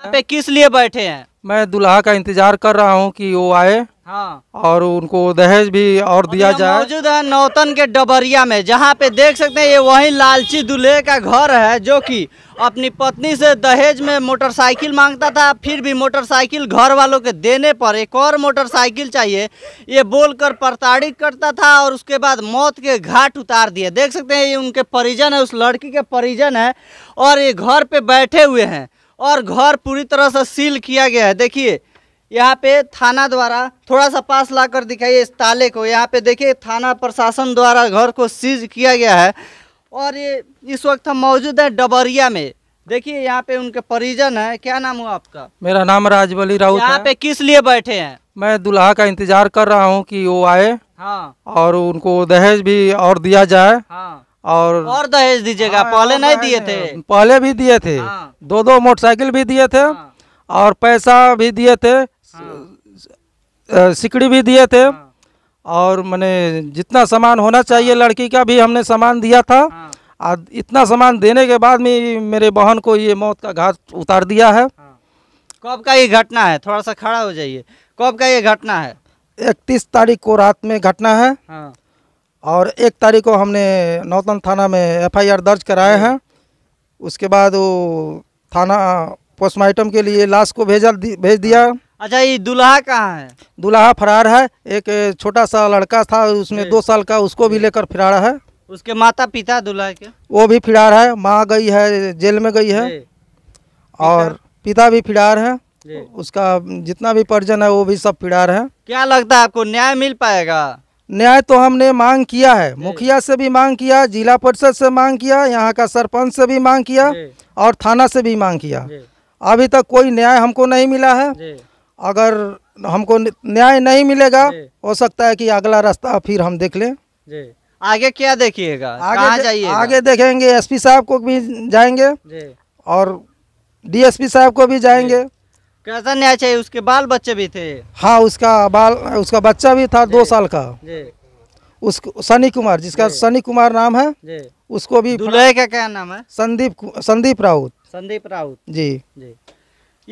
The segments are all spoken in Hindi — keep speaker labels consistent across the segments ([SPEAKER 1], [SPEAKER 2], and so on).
[SPEAKER 1] यहाँ पे किस लिए बैठे हैं
[SPEAKER 2] मैं दुल्हा का इंतजार कर रहा हूँ कि वो आए हाँ और उनको दहेज भी और दिया जाए
[SPEAKER 1] मौजूद है नौतन के डबरिया में जहाँ पे देख सकते हैं ये वही लालची दूल्हे का घर है जो कि अपनी पत्नी से दहेज में मोटरसाइकिल मांगता था फिर भी मोटरसाइकिल घर वालों के देने पर एक और मोटरसाइकिल चाहिए ये बोलकर प्रताड़ित करता था और उसके बाद मौत के घाट उतार दिया देख सकते हैं ये उनके परिजन है उस लड़की के परिजन है और ये घर पे बैठे हुए हैं और घर पूरी तरह से सील किया गया है देखिए यहाँ पे थाना द्वारा थोड़ा सा पास ला कर दिखाइए इस ताले को यहाँ पे देखिए थाना प्रशासन द्वारा घर को सीज किया गया है और ये इस वक्त हम मौजूद हैं
[SPEAKER 2] डबरिया में
[SPEAKER 1] देखिए यहाँ पे उनके परिजन है क्या नाम हुआ आपका
[SPEAKER 2] मेरा नाम राजबली राउत यहाँ पे किस लिए बैठे हैं मैं दुल्हा का इंतजार कर रहा हूँ कि वो आए हाँ और उनको दहेज भी और दिया जाए हाँ और
[SPEAKER 1] और दहेज दीजिएगा हाँ, पहले नहीं दिए थे
[SPEAKER 2] पहले भी दिए थे हाँ। दो दो मोटरसाइकिल भी दिए थे हाँ। और पैसा भी दिए थे सिकड़ी भी दिए थे और मैंने जितना सामान होना चाहिए लड़की का भी हमने सामान दिया था और इतना सामान देने के बाद में मेरे बहन को ये मौत का घाट उतार दिया है कब का ये घटना है थोड़ा सा खड़ा हो जाइए कब का ये घटना है इकतीस तारीख को रात में घटना है हाँ। और एक तारीख को हमने नौतन थाना में एफआईआर दर्ज कराए हैं उसके बाद वो थाना पोस्टमार्टम के लिए लाश को भेजा भेज दिया अच्छा ये दुल्हा कहाँ है दुल्हा फरार है एक छोटा सा लड़का था उसमें दो साल का उसको भी लेकर फिरार है उसके माता पिता दुल्हा के वो भी फिरार है माँ गई है जेल में गई है और पिता भी फिरार है उसका जितना भी परिजन है वो भी सब फिरार है
[SPEAKER 1] क्या लगता है आपको न्याय मिल पाएगा
[SPEAKER 2] न्याय तो हमने मांग किया है मुखिया से भी मांग किया जिला परिषद से मांग किया यहाँ का सरपंच से भी मांग किया और थाना से भी मांग किया अभी तक कोई न्याय हमको नहीं मिला है अगर हमको न्याय नहीं मिलेगा हो सकता है कि अगला रास्ता फिर हम देख लें
[SPEAKER 1] आगे क्या देखिएगा आगे जाइए आगे देखेंगे
[SPEAKER 2] एसपी साहब को भी जाएंगे और डीएसपी साहब को भी जाएंगे
[SPEAKER 1] कैसा न्याय चाहिए उसके बाल बच्चे भी थे
[SPEAKER 2] हाँ उसका बाल उसका बच्चा भी था दो साल का उस सनी कुमार जिसका सनी कुमार नाम है
[SPEAKER 1] उसको भी दुल्हे का क्या नाम है
[SPEAKER 2] संदीप संदीप राउत
[SPEAKER 1] संदीप राउत जी जी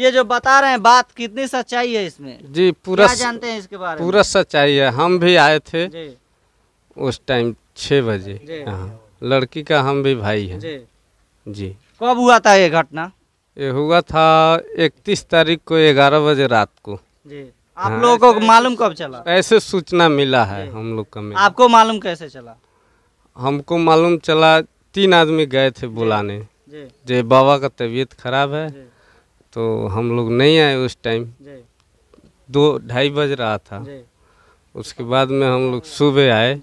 [SPEAKER 1] ये जो बता रहे हैं बात कितनी सच्चाई है इसमें
[SPEAKER 2] जी पूरा जानते
[SPEAKER 1] हैं इसके बारे में पूरा
[SPEAKER 2] सच्चाई
[SPEAKER 3] है हम भी आए थे उस टाइम छ बजे हाँ। लड़की का हम भी भाई हैं जी कब हुआ था ये घटना ये हुआ था इकतीस तारीख को ग्यारह बजे रात को जी हाँ। आप हाँ, लोगों को
[SPEAKER 1] मालूम कब चला
[SPEAKER 3] ऐसे सूचना मिला है हम लोग का मिला।
[SPEAKER 1] आपको मालूम कैसे चला
[SPEAKER 3] हमको मालूम चला तीन आदमी गए थे बुलाने जे बाबा का तबीयत खराब है तो हम लोग नहीं आए उस टाइम दो ढाई बज रहा था उसके बाद में हम लोग सुबह आए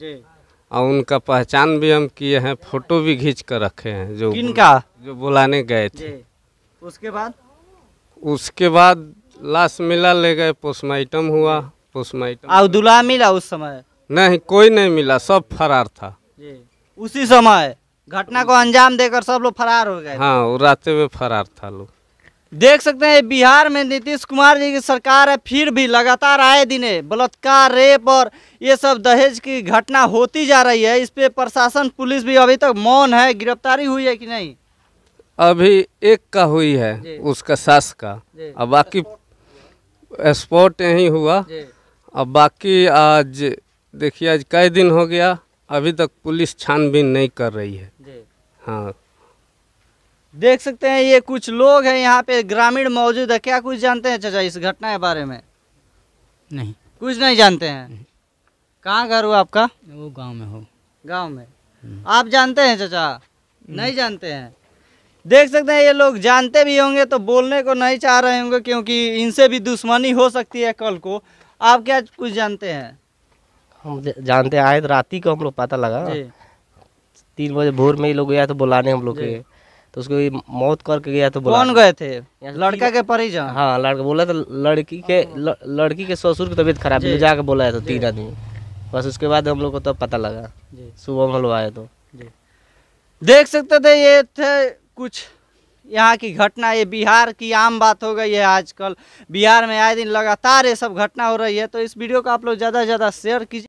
[SPEAKER 3] और उनका पहचान भी हम किए हैं फोटो भी खींच कर रखे हैं जो इनका जो बुलाने गए
[SPEAKER 1] थे उसके बाद
[SPEAKER 3] उसके बाद लाश मिला ले गए पोस्टमार्टम हुआ पोस्टमार्टम
[SPEAKER 1] और दूल्हा मिला उस समय
[SPEAKER 3] नहीं कोई नहीं मिला सब फरार था जी
[SPEAKER 1] उसी समय घटना को अंजाम देकर सब लोग फरार हो गए
[SPEAKER 3] हाँ रास्ते में फरार था लोग
[SPEAKER 1] देख सकते हैं बिहार में नीतीश कुमार जी की सरकार है फिर भी लगातार आए दिने बलात्कार रेप और ये सब दहेज की घटना होती जा रही है इस पर प्रशासन पुलिस भी अभी तक मौन
[SPEAKER 3] है गिरफ्तारी हुई है कि नहीं अभी एक का हुई है उसका सास का अब बाकी स्पोर्ट यही हुआ अब बाकी आज देखिए आज कई दिन हो गया अभी तक पुलिस छानबीन नहीं कर रही है हाँ देख सकते हैं ये कुछ लोग हैं यहाँ पे ग्रामीण
[SPEAKER 1] मौजूद है क्या कुछ जानते हैं चाचा इस घटना के बारे में नहीं कुछ नहीं जानते हैं कहाँ घर हुआ आपका वो गांव में हो गांव में हम्म। आप जानते हैं चाचा नहीं जानते हैं देख सकते हैं ये लोग जानते भी होंगे तो बोलने को नहीं चाह रहे होंगे क्योंकि इनसे भी दुश्मनी हो सकती है कल को आप क्या कुछ जानते हैं हम जानते आए तो रात ही को हम लोग पता लगा तीन बजे भोर में ही लोग गया तो बुलाने हम लोग के तो उसको मौत करके गया तो कौन गए थे लड़का के परिजन हाँ लड़का बोला तो लड़की के हाँ। ल, लड़की के ससुर की तबीयत खराब है तो जाके बोला तो तीन आदमी बस उसके बाद हम लोग को तब पता लगा सुबह हम लोग आए तो देख सकते थे ये थे कुछ यहाँ की घटना ये बिहार की आम बात हो गई है आजकल बिहार में आए दिन लगातार ये सब घटना हो रही है तो इस वीडियो को आप लोग ज़्यादा से ज़्यादा शेयर कीजिए